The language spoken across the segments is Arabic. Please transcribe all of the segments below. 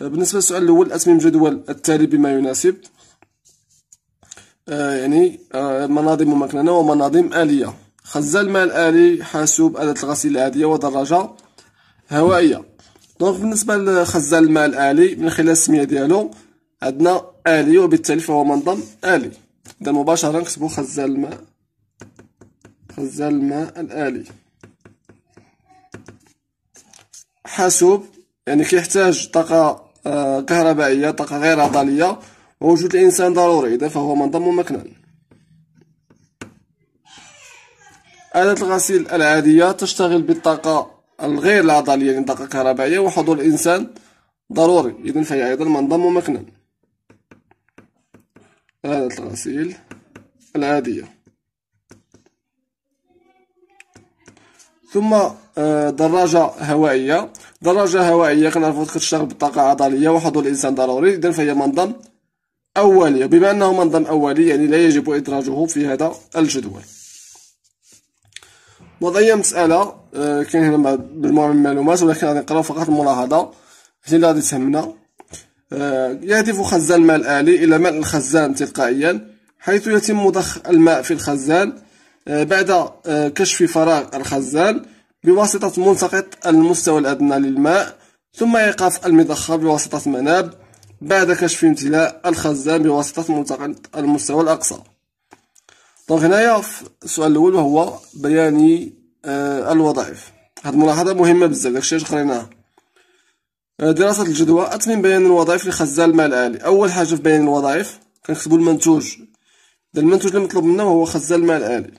بالنسبة للسؤال الأول أتمم جدول التالي بما يناسب آه، يعني آه، مناظم مكننة ومناظم آلية خزان ماء آلي حاسوب آلة الغسيل العادية ودراجة هوائية دونك بالنسبة لخزان الماء الآلي من خلال السمية ديالو عندنا آلي وبالتالي فهو منظم آلي إذا مباشرة نكتبو خزان الماء خزان الماء الآلي حاسوب يعني كيحتاج طاقة كهربائية طاقة غير عضلية ووجود الإنسان ضروري إذا فهو منضم مكنا آلة الغسيل العادية تشتغل بالطاقة الغير العضلية يعني طاقة كهربائية وحضور الإنسان ضروري إذا فهي أيضا منضم مكنا آلة الغسيل العادية ثم آه، دراجة هوائية دراجة هوائية كنعرفو كتشتغل بالطاقة العضلية وحضور الإنسان ضروري إذا فهي منظم أولي بما أنه منظم أولي يعني لا يجب إدراجه في هذا الجدول وضعية مسألة آه، كاين هنا مجموعة من المعلومات ولكن غادي نقراو فقط الملاحظة هي اللي غادي تهمنا آه، يهدف خزان الماء الآلي إلى ملء الخزان تلقائيا حيث يتم ضخ الماء في الخزان آه، بعد كشف فراغ الخزان بواسطة منسقط المستوى الأدنى للماء ثم إيقاف المضخة بواسطة مناب بعد كشف امتلاء الخزان بواسطة منسقط المستوى الأقصى دونك هنايا السؤال الأول وهو بياني آه، الوظائف هاد الملاحظة مهمة بزاف داكشي علاش قريناها آه، دراسة الجدوى أتمم بيان الوظائف لخزان الماء العالي أول حاجة في بيان الوظائف كنكتبو المنتوج المنتوج المطلوب مطلوب منا هو خزان الماء العالي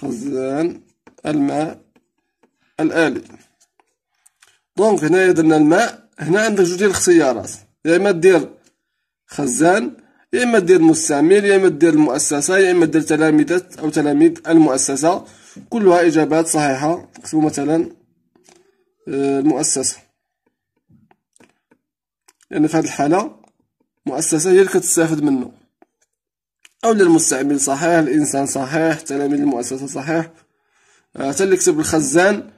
خزان الماء الآلي دونك هنايا درنا الماء هنا عندك جوج ديال الاختيارات يا اما دير خزان يا اما دير مستعمل يا اما دير المؤسسه يا اما دير تلامذه او تلاميذ المؤسسه كلها اجابات صحيحه نكتبوا مثلا آه، المؤسسه لان يعني في هذه الحاله مؤسسه هي اللي كتستافد منه او للمستعمل صحيح الانسان صحيح تلاميذ المؤسسه صحيح حتى آه، اللي كتب الخزان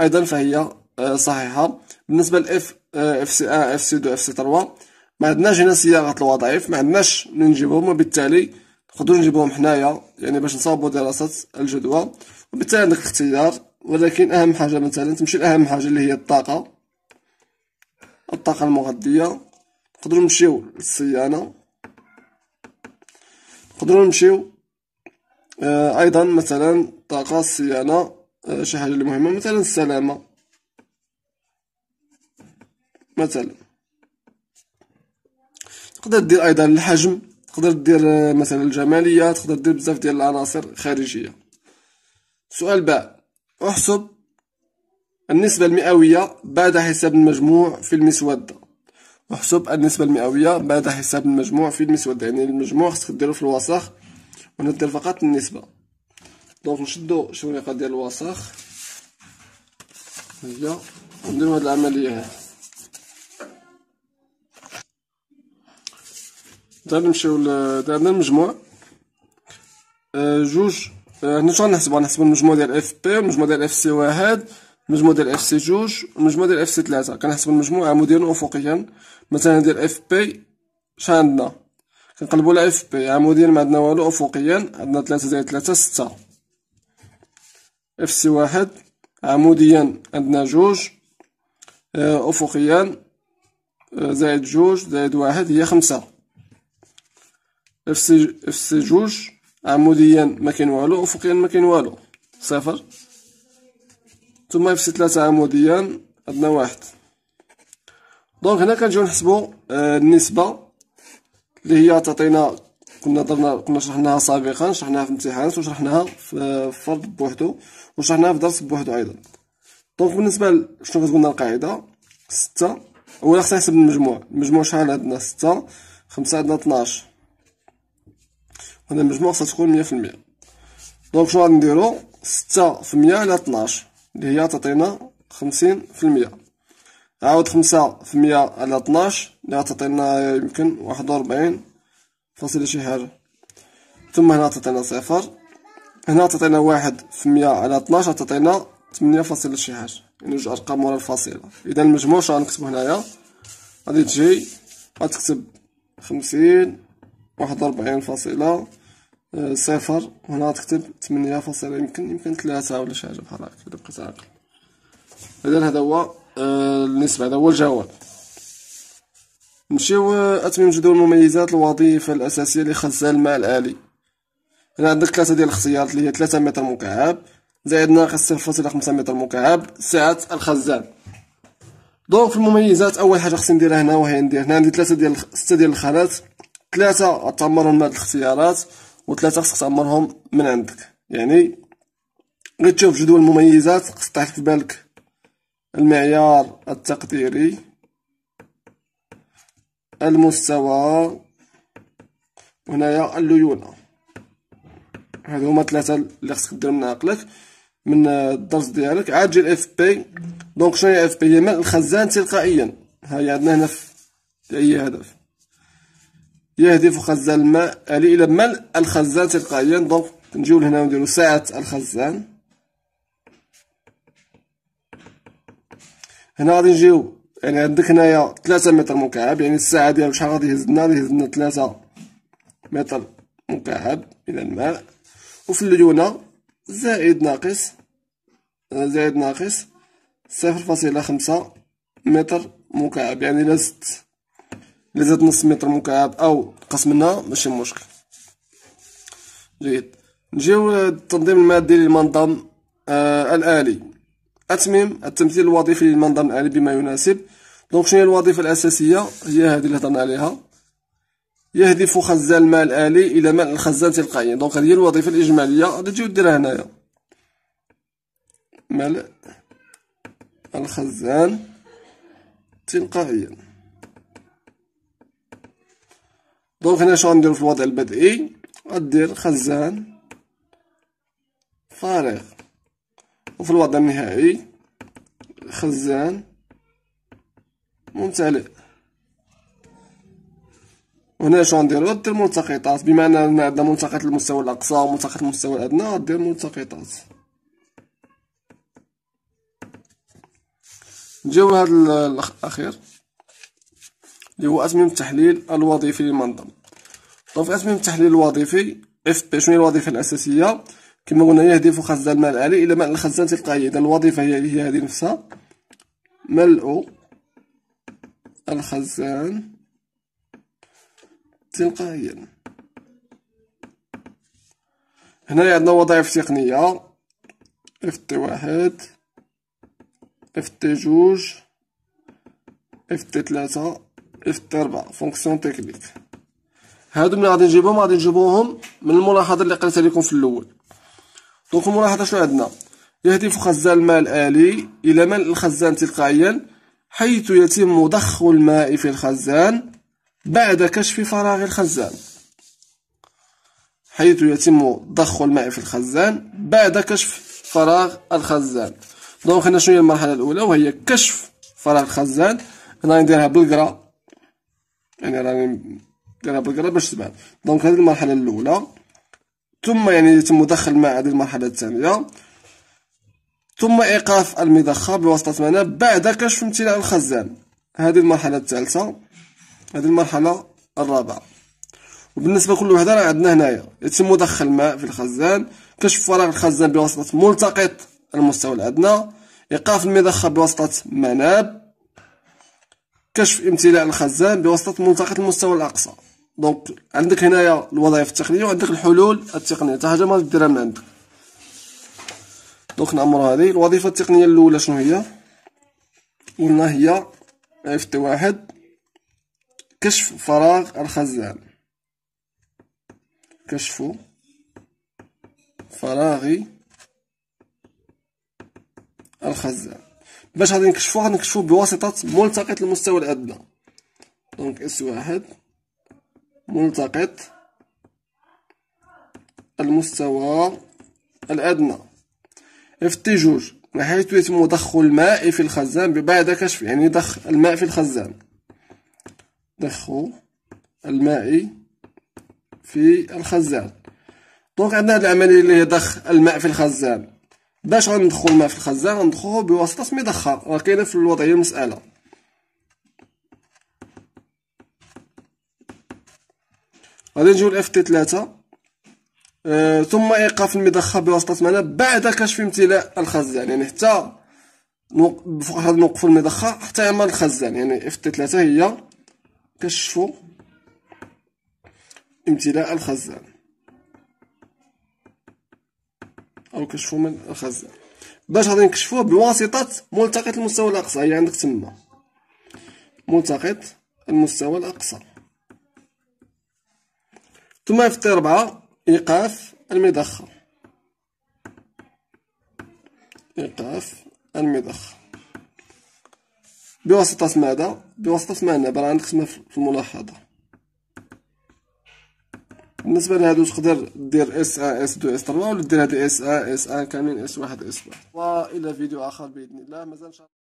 ايضا فهي آه، صحيحه بالنسبه لاف اف سي ان اف سي دو اف سي 3 ما عندناش هنا صياغه الوظائف ما عندناش نجيبهم وبالتالي نقدرو نجيبهم حنايا يعني باش نصاوبو دراسه الجدوى وبالتالي عندك اختيار ولكن اهم حاجه مثلا تمشي لاهم حاجه اللي هي الطاقه الطاقه المغذيه نقدرو نمشيو للصيانه نقدروا نمشيو آه ايضا مثلا طاقه الصيانه آه شي حاجه اللي مهمه مثلا السلامه مثلا تقدر دير ايضا الحجم تقدر دير آه، مثلا الجماليه تقدر دير بزاف ديال العناصر خارجيه سؤال باء احسب النسبه المئويه بعد حساب المجموع في المسوده وحسب النسبة المئوية بعد حساب المجموع في المسود يعني المجموع خصك ديرو في الوساخ وندير فقط النسبة دونك نشدو شريقة ديال الوساخ هيا ونديرو هاد العملية هادي دابا نمشيو دابا المجموع آه، جوج آه، هنا شغنحسبو غنحسبو المجموع ديال اف بي والمجموع ديال اف سي واحد مجموعة ديال اف سي جوج المجموع ديال اف سي تلاتة كنحسب المجموعة و افقيا مثلا ندير اف بي شحال عندنا كنقلبو على اف بي عموديا ما عندنا والو افقيا عندنا تلاتة زائد تلاتة ستة اف سي واحد عموديا عندنا جوج آه، افقيا آه، زائد جوج زائد واحد هي خمسة اف سي اف سي جوج عموديا ما كاين والو افقيا ما كاين والو صفر ثم في ثلاثة عموديا عندنا واحد دونك هنا كنجيو نحسبو آه، النسبة اللي هي تعطينا كنا درنا كنا شرحناها سابقا شرحناها في الامتحانات وشرحناها في فرد بوحدو وشرحناها في درس بوحدو ايضا دونك بالنسبة شنو كتقول القاعدة ستة اولا خصنا نحسب المجموع المجموع شحال عندنا ستة خمسة عندنا طناش هنا المجموع خصها تكون مية في المية دونك شنو غادي نديرو ستة في مية على طناش اللي هي تعطينا خمسين في المية عاود خمسة في المئة على اثناش اللي تعطينا يمكن واحد وربعين فاصلة شي حاجة ثم هنا تعطينا صفر هنا تعطينا واحد في المئة على اثناش تعطينا تمنية فاصلة شي حاجة يعني جوج أرقام ورا الفاصلة إذا المجموع شنو غنكتبو هنايا غادي تجي غتكتب خمسين واحد وربعين فاصلة صفر هنا تكتب تمنية فاصلة يمكن يمكن ثلاثة ولا شي حاجة بحال هكا إذا بقيت عاقل إذا هذا هو آه، النسبة هذا هو الجواب نمشيو آه، أتمم جدول مميزات الوظيفة الأساسية لخزان الماء الآلي هنا عندك ثلاثة ديال الاختيارات اللي هي ثلاثة متر مكعب زائد ناقص صفر فاصلة خمسة متر مكعب سعة الخزان دونك في المميزات أول حاجة خصني نديرها هنا وهي ندير هنا عندي ثلاثة ديال ستة ديال الخانات ثلاثة من هاد الاختيارات وثلاثه خصك تعمرهم من عندك يعني غير تشوف جدول المميزات خصك تحط في بالك المعيار التقديري المستوى وهنايا الليونه هادو هما ثلاثه اللي خصك دير من عقلك من الدرس ديالك عاد جي بي دونك شنو هي اف بي هي الخزان تلقائيا هاي يعني عندنا هنا في اي هدف يهدف خزان الماء إلى ملء الخزان تلقائيا دونك نجيو لهنا ونديرو ساعة الخزان هنا غادي نجيو يعني عندك هنايا ثلاثة متر مكعب يعني الساعة ديالو شحال غادي يهز لنا غادي يهز لنا ثلاثة متر مكعب من الماء وفي الليونة زائد ناقص زائد ناقص صفر فاصلة خمسة متر مكعب يعني لست الى زاد نص متر مكعب او نقص منها ماشي مشكل جيد نجيو للتنظيم المادي للمنظم آه الالي التميم التمثيل الوظيفي للمنظم الالي بما يناسب دونك شنو هي الوظيفه الاساسيه هي هذه اللي هضرنا عليها يهدف خزان الماء الالي الى ماء الخزان تلقائيا دونك هذه هي الوظيفه الاجماليه غادي تجيو ديرها هنايا ملء الخزان تلقائيا دونك هنا شنو غنديرو في الوضع البدئي غدير خزان فارغ وفي الوضع النهائي خزان ممتلئ وهنا شنو غندير غدير ملتقطات بما ان عندنا ملتقط المستوى الاقصى وملتقط المستوى الادنى غدير ملتقطات نجيو لهاد الاخير اللي هو أتممة التحليل الوظيفي للمنظم دونك في التحليل الوظيفي اف بي شنو هي الوظيفة الأساسية كما قلنا يهدف خزان الماء الآلي إلى ملء الخزان تلقائي إذا الوظيفة هي هي هذه نفسها ملء الخزان تلقائيا هنا عندنا وظائف تقنية اف تي واحد اف تي جوج اف تي ثلاثة اف تي 4 فونكسيون تكنيك هادو من غادي نجيبهم غادي نجيبوهم من الملاحظه اللي قريتها لكم في الاول دونك الملاحظه شنو عندنا يهدف خزان الماء الالي الى ملء الخزان تلقائيا حيث يتم ضخ الماء في الخزان بعد كشف فراغ الخزان حيث يتم ضخ الماء في الخزان بعد كشف فراغ الخزان دونك هنا شنو هي المرحله الاولى وهي كشف فراغ الخزان هنا نديرها بالقرا يعني راني يعني دايرها بالقرب باش تبان دونك هذه المرحله الاولى ثم يعني يتم دخل الماء هذه المرحله الثانيه ثم ايقاف المضخه بواسطه مناء بعد كشف امتلاء الخزان هذه المرحله الثالثه هذه المرحله الرابعه وبالنسبه لكل وحده راه عندنا هنايا يتم دخل الماء في الخزان كشف فراغ الخزان بواسطه ملتقط المستوى الادنى ايقاف المضخه بواسطه مناب كشف امتلاء الخزان بواسطه منطقه المستوى الاقصى دونك عندك هنايا الوظائف التقنيه وعندك الحلول التقنيه حتى حاجه ما ديرها من عندك دونك نعمرو هذه الوظيفه التقنيه الاولى شنو هي قلنا هي اف تي واحد كشف فراغ الخزان كشف فراغ الخزان باش غادي نكشفو غادي نكشفو بواسطة ملتقط المستوى الأدنى دونك اس واحد ملتقط المستوى الأدنى اف تي جوج من حيث يتم ضخ الماء في الخزان بعد كشف يعني ضخ الماء في الخزان ضخ الماء في الخزان دونك عندنا هاد العملية اللي هي ضخ الماء في الخزان باش غندخل الماء في الخزان غندخلوه بواسطه مضخه راه كاينه في الوضعيه المساله غادي نجيو لاف تي 3 ثم ايقاف المضخه بواسطه معنى بعد كشف امتلاء الخزان يعني حتى فواحد نوقف المضخه حتى يعمل الخزان يعني اف تي 3 هي كشفو امتلاء الخزان او كشفوا من الخزان باش غادي نكشفوه بواسطه ملتقط المستوى الاقصى هي عندك تما ملتقط المستوى الاقصى ثم في ربعة ايقاف المضخه ايقاف المضخه بواسطه ماذا بواسطه ما عندنا برا عندك في الملاحظه بالنسبه لهادو تقدر دير اس اس 2 اس 3 ولا دير هاد اس اس ا كاملين اس 1 اس 2 والى فيديو اخر باذن الله مازال